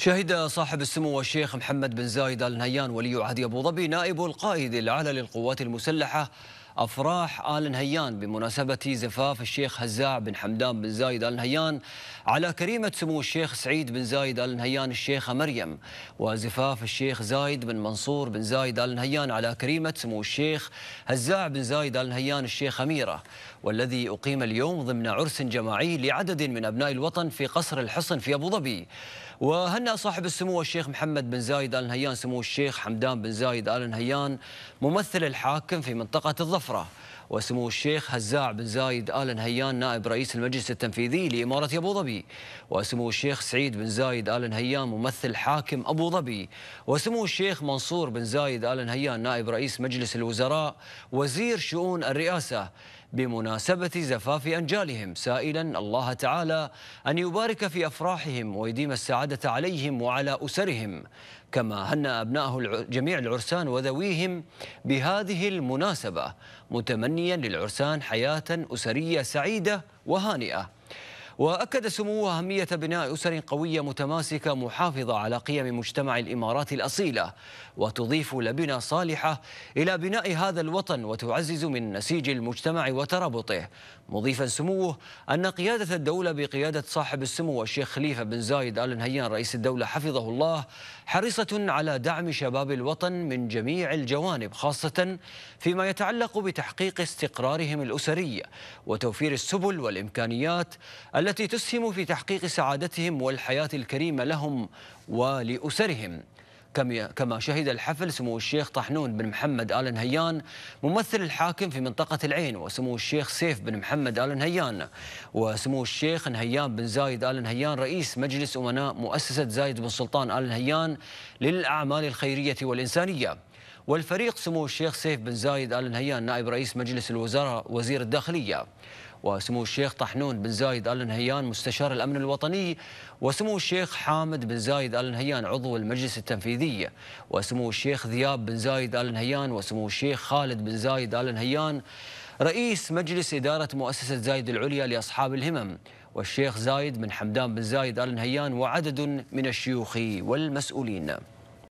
شهد صاحب السمو الشيخ محمد بن زايد ال نهيان ولي عهد ابو ظبي نائب القائد الاعلى للقوات المسلحه أفراح آل نهيان بمناسبة زفاف الشيخ هزاع بن حمدان بن زايد آل نهيان على كريمة سمو الشيخ سعيد بن زايد آل نهيان الشيخة مريم وزفاف الشيخ زايد بن منصور بن زايد آل نهيان على كريمة سمو الشيخ هزاع بن زايد آل نهيان الشيخ أميرة والذي أقيم اليوم ضمن عرس جماعي لعدد من أبناء الوطن في قصر الحصن في أبو ظبي وهنأ صاحب السمو الشيخ محمد بن زايد آل نهيان سمو الشيخ حمدان بن زايد آل نهيان ممثل الحاكم في منطقة الظفر الصفراء وسمو الشيخ هزاع بن زايد آل نهيان نائب رئيس المجلس التنفيذي لإمارة أبو ظبي وسمو الشيخ سعيد بن زايد آل نهيان ممثل حاكم أبو ظبي وسمو الشيخ منصور بن زايد آل نهيان نائب رئيس مجلس الوزراء وزير شؤون الرئاسة بمناسبة زفاف أنجالهم سائلا الله تعالى أن يبارك في أفراحهم ويديم السعادة عليهم وعلى أسرهم كما هنأ أبنائه جميع العرسان وذويهم بهذه المناسبة متمنيا للعرسان حياة أسرية سعيدة وهانئة وأكد سموه أهمية بناء أسر قوية متماسكة محافظة على قيم مجتمع الإمارات الأصيلة وتضيف لبنة صالحة إلى بناء هذا الوطن وتعزز من نسيج المجتمع وترابطه مضيفا سموه أن قيادة الدولة بقيادة صاحب السمو الشيخ خليفة بن زايد آل نهيان رئيس الدولة حفظه الله حريصة على دعم شباب الوطن من جميع الجوانب خاصة فيما يتعلق بتحقيق استقرارهم الأسري وتوفير السبل والإمكانيات التي التي تسهم في تحقيق سعادتهم والحياة الكريمة لهم ولأسرهم كما شهد الحفل سمو الشيخ طحنون بن محمد آل نهيان ممثل الحاكم في منطقة العين وسمو الشيخ سيف بن محمد آل نهيان وسمو الشيخ نهيان بن زايد آل نهيان رئيس مجلس أمناء مؤسسة زايد بن سلطان آل نهيان للأعمال الخيرية والإنسانية والفريق سمو الشيخ سيف بن زايد آل نهيان نائب رئيس مجلس الوزراء وزير الداخلية وسمو الشيخ طحنون بن زايد آل نهيان مستشار الأمن الوطني وسمو الشيخ حامد بن زايد آل نهيان عضو المجلس التنفيذي وسمو الشيخ ذياب بن زايد آل نهيان وسمو الشيخ خالد بن زايد آل نهيان رئيس مجلس إدارة مؤسسة زايد العليا لأصحاب الهمم والشيخ زايد بن حمدان بن زايد آل نهيان وعدد من الشيوخ والمسؤولين